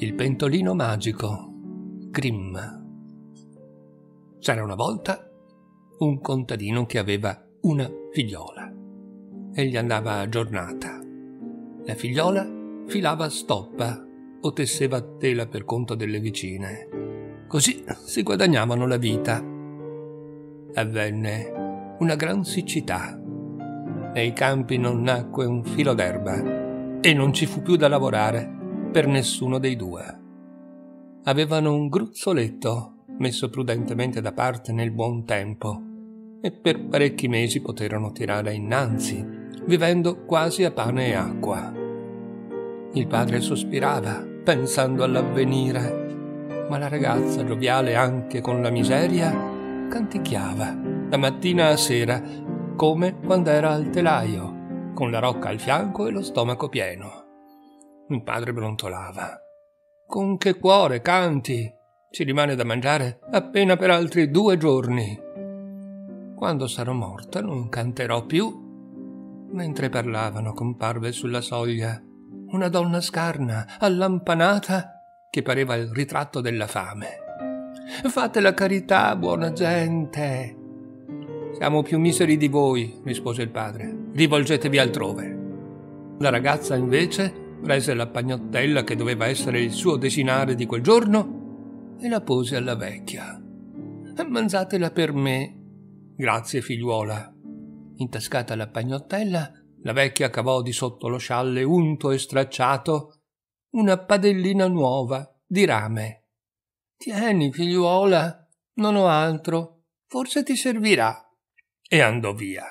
Il pentolino magico Grimm C'era una volta un contadino che aveva una figliola. Egli andava a giornata. La figliola filava stoppa o tesseva tela per conto delle vicine. Così si guadagnavano la vita. Avvenne una gran siccità. Nei campi non nacque un filo d'erba e non ci fu più da lavorare per nessuno dei due. Avevano un gruzzoletto messo prudentemente da parte nel buon tempo e per parecchi mesi poterono tirare innanzi, vivendo quasi a pane e acqua. Il padre sospirava, pensando all'avvenire, ma la ragazza, gioviale anche con la miseria, canticchiava da mattina a sera, come quando era al telaio, con la rocca al fianco e lo stomaco pieno. Il padre brontolava. Con che cuore canti? Ci rimane da mangiare appena per altri due giorni. Quando sarò morta non canterò più. Mentre parlavano comparve sulla soglia una donna scarna, allampanata, che pareva il ritratto della fame. Fate la carità, buona gente. Siamo più miseri di voi, rispose il padre. Rivolgetevi altrove. La ragazza invece prese la pagnottella che doveva essere il suo desinare di quel giorno e la pose alla vecchia. Mangiatela per me. Grazie, figliuola. Intascata la pagnottella, la vecchia cavò di sotto lo scialle unto e stracciato una padellina nuova di rame. Tieni, figliuola, non ho altro. Forse ti servirà. E andò via.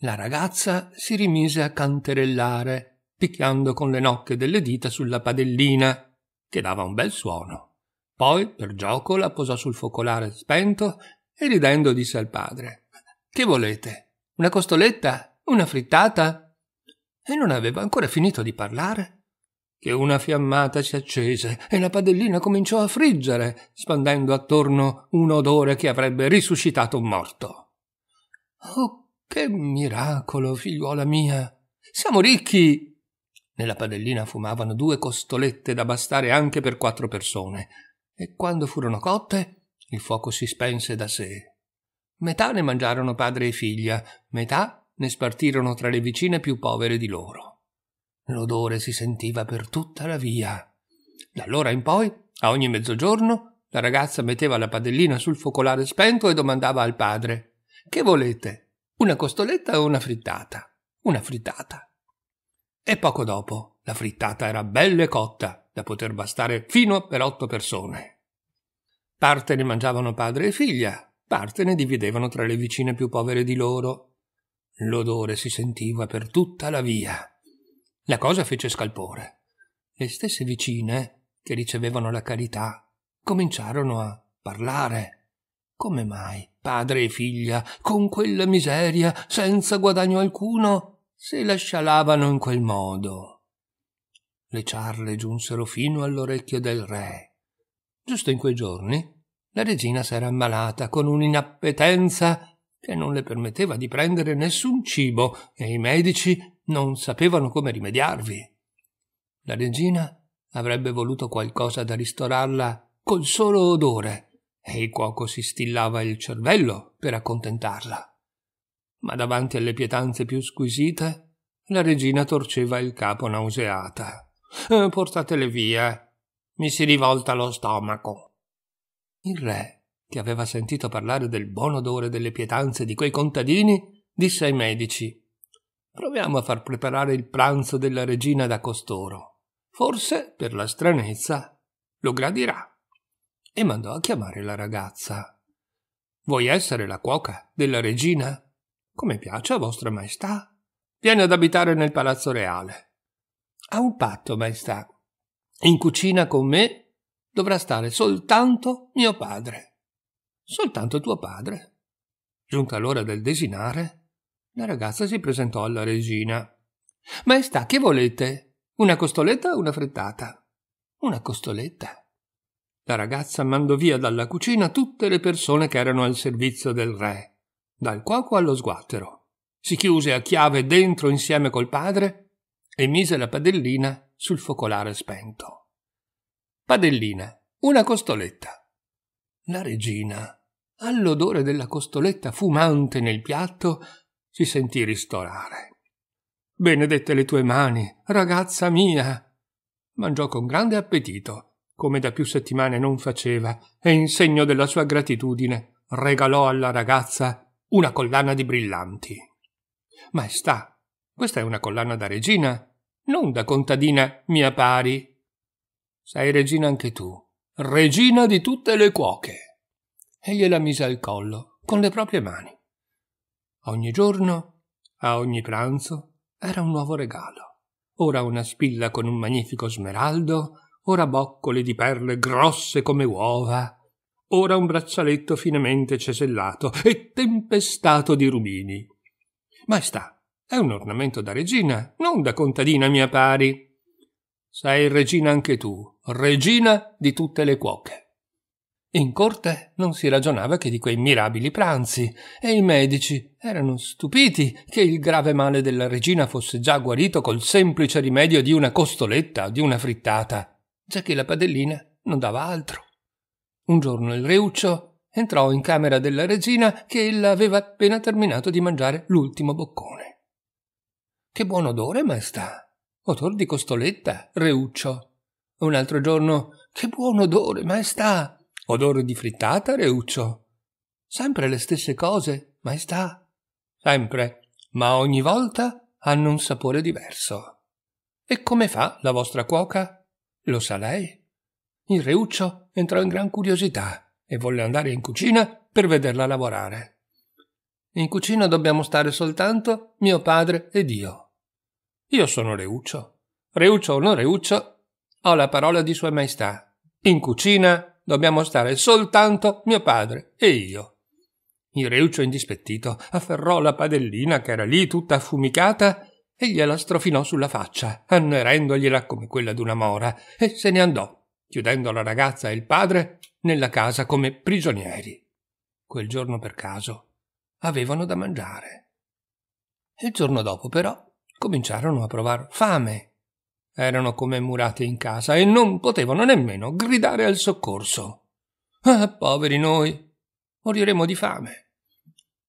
La ragazza si rimise a canterellare picchiando con le nocche delle dita sulla padellina, che dava un bel suono. Poi, per gioco, la posò sul focolare spento e ridendo disse al padre Che volete? Una costoletta? Una frittata? E non aveva ancora finito di parlare che una fiammata si accese e la padellina cominciò a friggere, spandendo attorno un odore che avrebbe risuscitato un morto. Oh, che miracolo, figliuola mia! Siamo ricchi! Nella padellina fumavano due costolette da bastare anche per quattro persone, e quando furono cotte il fuoco si spense da sé. Metà ne mangiarono padre e figlia, metà ne spartirono tra le vicine più povere di loro. L'odore si sentiva per tutta la via. D'allora in poi, a ogni mezzogiorno, la ragazza metteva la padellina sul focolare spento e domandava al padre: Che volete? Una costoletta o una frittata? Una frittata. E poco dopo la frittata era belle cotta, da poter bastare fino per otto persone. Parte ne mangiavano padre e figlia, parte ne dividevano tra le vicine più povere di loro. L'odore si sentiva per tutta la via. La cosa fece scalpore. Le stesse vicine che ricevevano la carità cominciarono a parlare. Come mai padre e figlia, con quella miseria, senza guadagno alcuno, se la scialavano in quel modo. Le ciarle giunsero fino all'orecchio del re. Giusto in quei giorni la regina s'era ammalata con un'inappetenza che non le permetteva di prendere nessun cibo e i medici non sapevano come rimediarvi. La regina avrebbe voluto qualcosa da ristorarla col solo odore e il cuoco si stillava il cervello per accontentarla ma davanti alle pietanze più squisite la regina torceva il capo nauseata. Eh, portatele via, mi si rivolta lo stomaco. Il re, che aveva sentito parlare del buon odore delle pietanze di quei contadini, disse ai medici Proviamo a far preparare il pranzo della regina da costoro. Forse, per la stranezza, lo gradirà. E mandò a chiamare la ragazza. Vuoi essere la cuoca della regina? Come piace a vostra maestà. Viene ad abitare nel palazzo reale. A un patto, maestà. In cucina con me dovrà stare soltanto mio padre. Soltanto tuo padre. Giunta l'ora del desinare, la ragazza si presentò alla regina. Maestà, che volete? Una costoletta o una frittata? Una costoletta. La ragazza mandò via dalla cucina tutte le persone che erano al servizio del re dal cuoco allo sguattero. Si chiuse a chiave dentro insieme col padre e mise la padellina sul focolare spento. Padellina, una costoletta. La regina, all'odore della costoletta fumante nel piatto, si sentì ristorare. Benedette le tue mani, ragazza mia! Mangiò con grande appetito come da più settimane non faceva, e in segno della sua gratitudine regalò alla ragazza una collana di brillanti. Maestà, questa è una collana da regina, non da contadina mia pari. Sei regina anche tu, regina di tutte le cuoche. E gliela mise al collo con le proprie mani. Ogni giorno, a ogni pranzo, era un nuovo regalo. Ora una spilla con un magnifico smeraldo, ora boccole di perle grosse come uova, ora un braccialetto finemente cesellato e tempestato di rubini. Maestà, è un ornamento da regina, non da contadina mia pari. Sei regina anche tu, regina di tutte le cuoche. In corte non si ragionava che di quei mirabili pranzi, e i medici erano stupiti che il grave male della regina fosse già guarito col semplice rimedio di una costoletta o di una frittata, giacché la padellina non dava altro. Un giorno il reuccio entrò in camera della regina che ella aveva appena terminato di mangiare l'ultimo boccone. Che buon odore, maestà! Odor di costoletta, reuccio. Un altro giorno, che buon odore, maestà! Odore di frittata, reuccio. Sempre le stesse cose, maestà. Sempre, ma ogni volta hanno un sapore diverso. E come fa la vostra cuoca? Lo sa lei? Il reuccio entrò in gran curiosità e volle andare in cucina per vederla lavorare. In cucina dobbiamo stare soltanto mio padre ed io. Io sono Reuccio. Reuccio o non Reuccio, ho la parola di Sua Maestà. In cucina dobbiamo stare soltanto mio padre e io. Il Reuccio indispettito afferrò la padellina che era lì tutta affumicata e gliela strofinò sulla faccia, annerendogliela come quella d'una mora, e se ne andò chiudendo la ragazza e il padre nella casa come prigionieri. Quel giorno per caso avevano da mangiare. Il giorno dopo però cominciarono a provare fame. Erano come murate in casa e non potevano nemmeno gridare al soccorso. Ah, poveri noi! Moriremo di fame.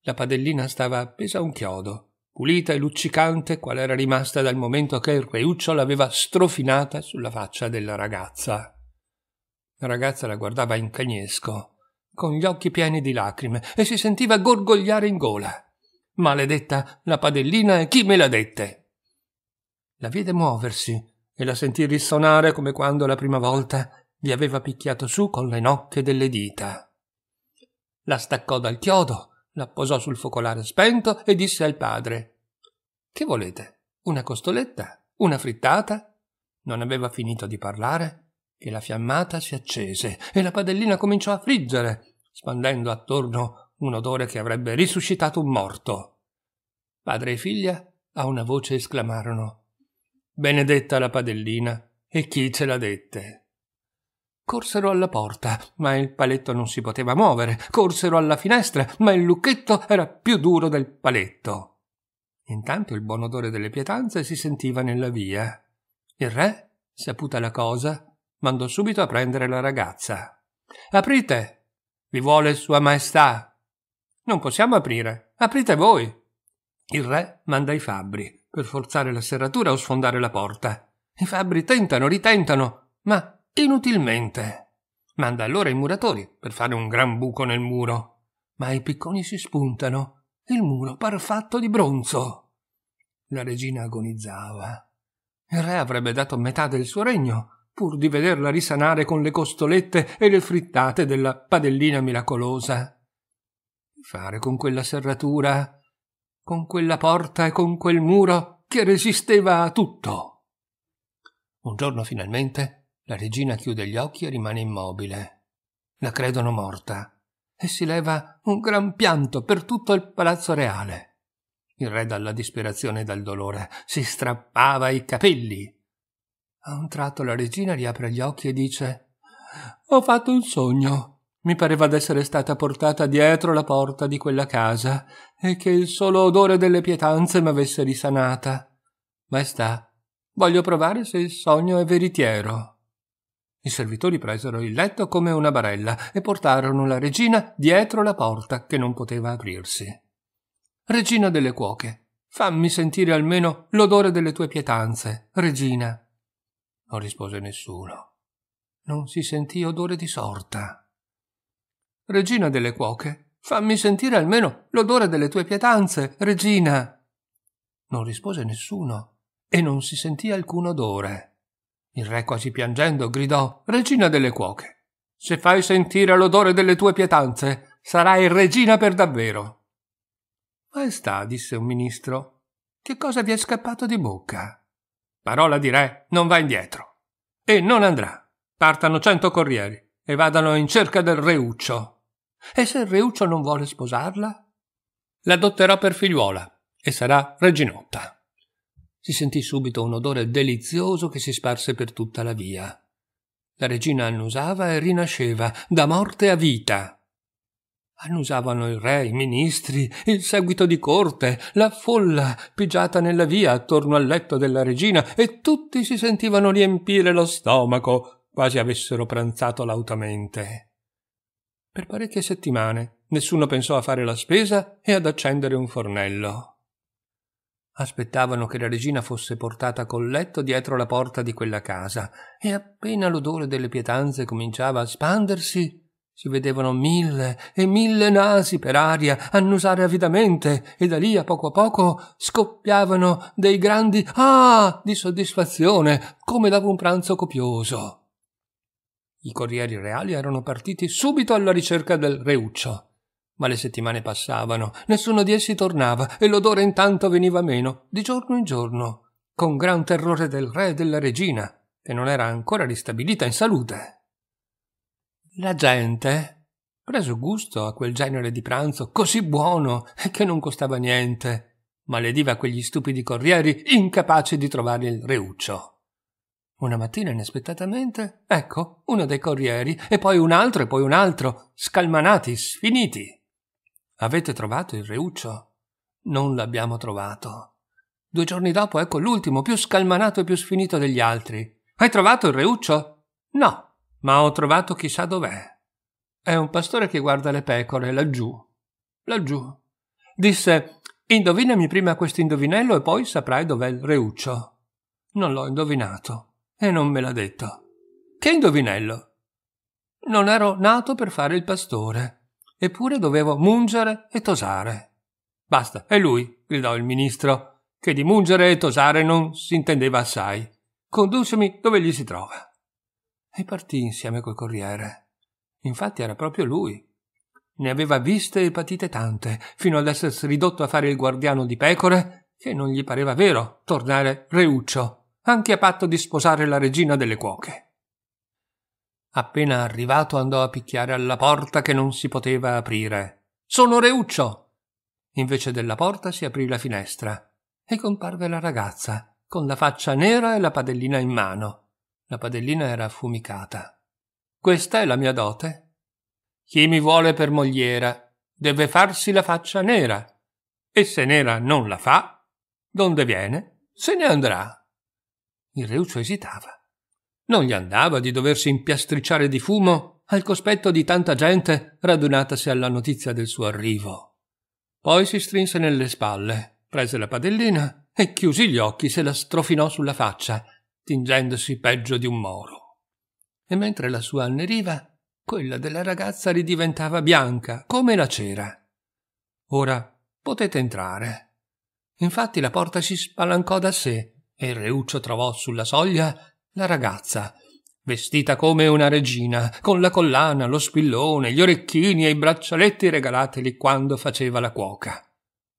La padellina stava appesa a un chiodo, pulita e luccicante qual era rimasta dal momento che il reuccio l'aveva strofinata sulla faccia della ragazza. La ragazza la guardava in cagnesco, con gli occhi pieni di lacrime, e si sentiva gorgogliare in gola. Maledetta la padellina e chi me l'ha dette? La vide muoversi e la sentì risonare come quando la prima volta gli aveva picchiato su con le nocche delle dita. La staccò dal chiodo, la posò sul focolare spento e disse al padre: Che volete? Una costoletta? Una frittata? Non aveva finito di parlare che la fiammata si accese e la padellina cominciò a friggere, spandendo attorno un odore che avrebbe risuscitato un morto. Padre e figlia a una voce esclamarono Benedetta la padellina e chi ce l'ha dette? Corsero alla porta, ma il paletto non si poteva muovere. Corsero alla finestra, ma il lucchetto era più duro del paletto. Intanto il buon odore delle pietanze si sentiva nella via. Il re, saputa la cosa, mandò subito a prendere la ragazza. Aprite! Vi vuole Sua Maestà! Non possiamo aprire! Aprite voi! Il re manda i fabbri per forzare la serratura o sfondare la porta. I fabbri tentano, ritentano, ma inutilmente. Manda allora i muratori per fare un gran buco nel muro. Ma i picconi si spuntano. Il muro par fatto di bronzo. La regina agonizzava. Il re avrebbe dato metà del suo regno pur di vederla risanare con le costolette e le frittate della padellina miracolosa. Fare con quella serratura, con quella porta e con quel muro che resisteva a tutto. Un giorno finalmente la regina chiude gli occhi e rimane immobile. La credono morta e si leva un gran pianto per tutto il palazzo reale. Il re dalla disperazione e dal dolore si strappava i capelli a un tratto la regina riapre gli occhi e dice Ho fatto un sogno. Mi pareva d'essere stata portata dietro la porta di quella casa e che il solo odore delle pietanze m'avesse risanata. Maestà, voglio provare se il sogno è veritiero. I servitori presero il letto come una barella e portarono la regina dietro la porta che non poteva aprirsi. Regina delle cuoche, fammi sentire almeno l'odore delle tue pietanze, regina, non rispose nessuno. Non si sentì odore di sorta. Regina delle cuoche, fammi sentire almeno l'odore delle tue pietanze, regina. Non rispose nessuno e non si sentì alcun odore. Il re quasi piangendo gridò Regina delle cuoche, se fai sentire l'odore delle tue pietanze, sarai regina per davvero. Maestà, disse un ministro, che cosa vi è scappato di bocca? Parola di re non va indietro. E non andrà. Partano cento corrieri e vadano in cerca del reuccio. E se il reuccio non vuole sposarla? L'adotterò per figliuola e sarà reginotta. Si sentì subito un odore delizioso che si sparse per tutta la via. La regina annusava e rinasceva, da morte a vita. Annusavano il re, i ministri, il seguito di corte, la folla pigiata nella via attorno al letto della regina e tutti si sentivano riempire lo stomaco, quasi avessero pranzato lautamente. Per parecchie settimane nessuno pensò a fare la spesa e ad accendere un fornello. Aspettavano che la regina fosse portata col letto dietro la porta di quella casa e appena l'odore delle pietanze cominciava a spandersi, si vedevano mille e mille nasi per aria annusare avidamente e da lì a poco a poco scoppiavano dei grandi ah di soddisfazione come dopo un pranzo copioso. I corrieri reali erano partiti subito alla ricerca del reuccio. Ma le settimane passavano, nessuno di essi tornava e l'odore intanto veniva meno, di giorno in giorno, con gran terrore del re e della regina, che non era ancora ristabilita in salute. La gente preso gusto a quel genere di pranzo così buono che non costava niente, malediva quegli stupidi corrieri incapaci di trovare il reuccio. Una mattina inaspettatamente, ecco, uno dei corrieri, e poi un altro, e poi un altro, scalmanati, sfiniti. Avete trovato il reuccio? Non l'abbiamo trovato. Due giorni dopo, ecco l'ultimo, più scalmanato e più sfinito degli altri. Hai trovato il reuccio? No. Ma ho trovato chissà dov'è. È un pastore che guarda le pecore, laggiù. Laggiù. Disse, indovinami prima questo indovinello e poi saprai dov'è il reuccio. Non l'ho indovinato e non me l'ha detto. Che indovinello? Non ero nato per fare il pastore, eppure dovevo mungere e tosare. Basta, è lui, gridò il ministro, che di mungere e tosare non si intendeva assai. Conducimi dove gli si trova e partì insieme col corriere. Infatti era proprio lui. Ne aveva viste e patite tante, fino ad essersi ridotto a fare il guardiano di pecore, che non gli pareva vero tornare reuccio, anche a patto di sposare la regina delle cuoche. Appena arrivato andò a picchiare alla porta che non si poteva aprire. Sono reuccio! Invece della porta si aprì la finestra e comparve la ragazza, con la faccia nera e la padellina in mano la padellina era affumicata. Questa è la mia dote. Chi mi vuole per mogliera deve farsi la faccia nera, e se nera non la fa, donde viene, se ne andrà. Il reuccio esitava. Non gli andava di doversi impiastricciare di fumo al cospetto di tanta gente radunatasi alla notizia del suo arrivo. Poi si strinse nelle spalle, prese la padellina e chiusi gli occhi se la strofinò sulla faccia, tingendosi peggio di un moro. E mentre la sua anneriva, quella della ragazza ridiventava bianca come la cera. Ora potete entrare. Infatti la porta si spalancò da sé e il reuccio trovò sulla soglia la ragazza, vestita come una regina, con la collana, lo spillone, gli orecchini e i braccialetti regalateli quando faceva la cuoca.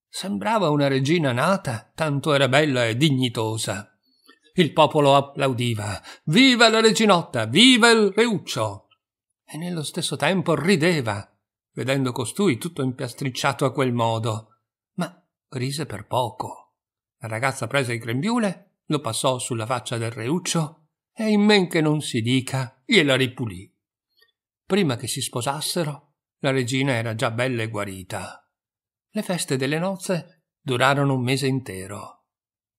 Sembrava una regina nata, tanto era bella e dignitosa. Il popolo applaudiva. Viva la reginotta! Viva il reuccio! E nello stesso tempo rideva, vedendo costui tutto impiastricciato a quel modo. Ma rise per poco. La ragazza prese il grembiule, lo passò sulla faccia del reuccio e, in men che non si dica, gliela ripulì. Prima che si sposassero, la regina era già bella e guarita. Le feste delle nozze durarono un mese intero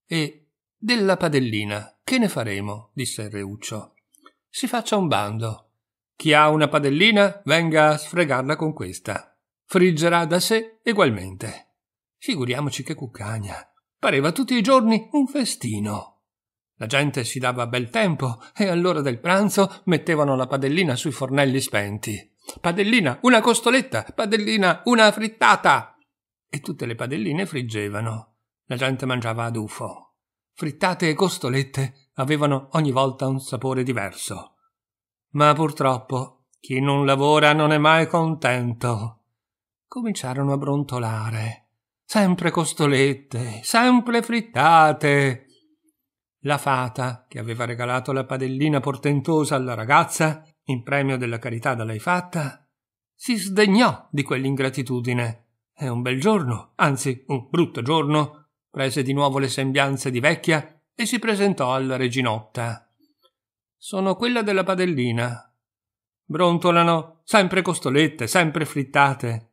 e della padellina, che ne faremo? disse il reuccio. Si faccia un bando. Chi ha una padellina venga a sfregarla con questa. Friggerà da sé egualmente. Figuriamoci che cuccagna. Pareva tutti i giorni un festino. La gente si dava bel tempo e all'ora del pranzo mettevano la padellina sui fornelli spenti. Padellina, una costoletta, padellina, una frittata. E tutte le padelline friggevano. La gente mangiava ad ufo frittate e costolette avevano ogni volta un sapore diverso. Ma purtroppo chi non lavora non è mai contento. Cominciarono a brontolare. Sempre costolette, sempre frittate. La fata, che aveva regalato la padellina portentosa alla ragazza, in premio della carità da lei fatta, si sdegnò di quell'ingratitudine e un bel giorno, anzi un brutto giorno, prese di nuovo le sembianze di vecchia e si presentò alla reginotta. Sono quella della padellina. Brontolano sempre costolette, sempre frittate.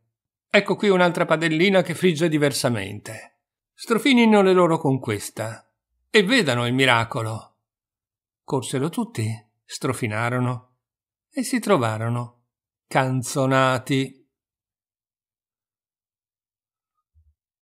Ecco qui un'altra padellina che frigge diversamente. Strofinino le loro con questa e vedano il miracolo. Corsero tutti, strofinarono e si trovarono canzonati.